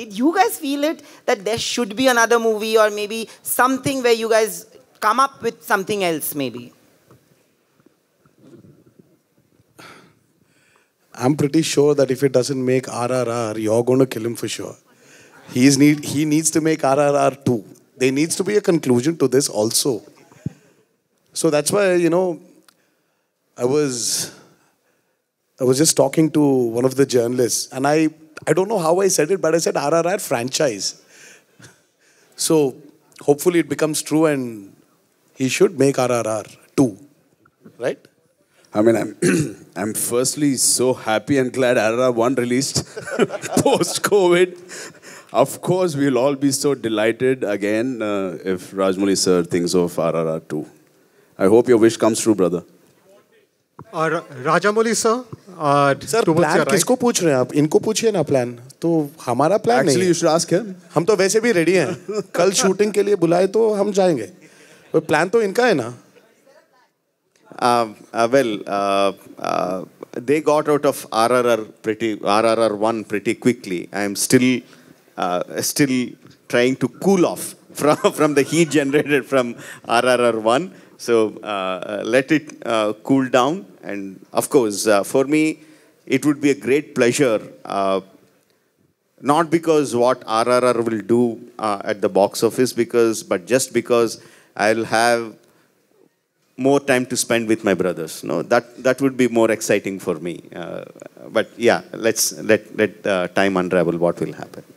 Did you guys feel it that there should be another movie or maybe something where you guys come up with something else maybe? I'm pretty sure that if it doesn't make RRR, you're going to kill him for sure. He's need, he needs to make RRR too. There needs to be a conclusion to this also. So that's why, you know, I was I was just talking to one of the journalists and I I don't know how I said it, but I said RRR franchise. so hopefully it becomes true and he should make RRR 2, right? I mean, I'm, I'm firstly so happy and glad RRR 1 released post-COVID. Of course, we'll all be so delighted again uh, if Rajmoli sir thinks of RRR 2. I hope your wish comes true, brother. और Rajamouli sir और sir plan किसको पूछ रहे हैं आप इनको पूछिए ना प्लान तो हमारा प्लान Actually, नहीं है एक्चुअली हम तो वैसे भी रेडी हैं कल शूटिंग के लिए बुलाए तो हम जाएंगे पर तो प्लान तो इनका है ना well they got out of RRR pretty RRR 1 pretty quickly I am still still trying to cool off from from the heat generated from RRR 1 so uh, uh, let it uh, cool down And of course, uh, for me, it would be a great pleasure, uh, not because what RRR will do uh, at the box office, because but just because I'll have more time to spend with my brothers. No, that that would be more exciting for me. Uh, but yeah, let's let let uh, time unravel what will happen.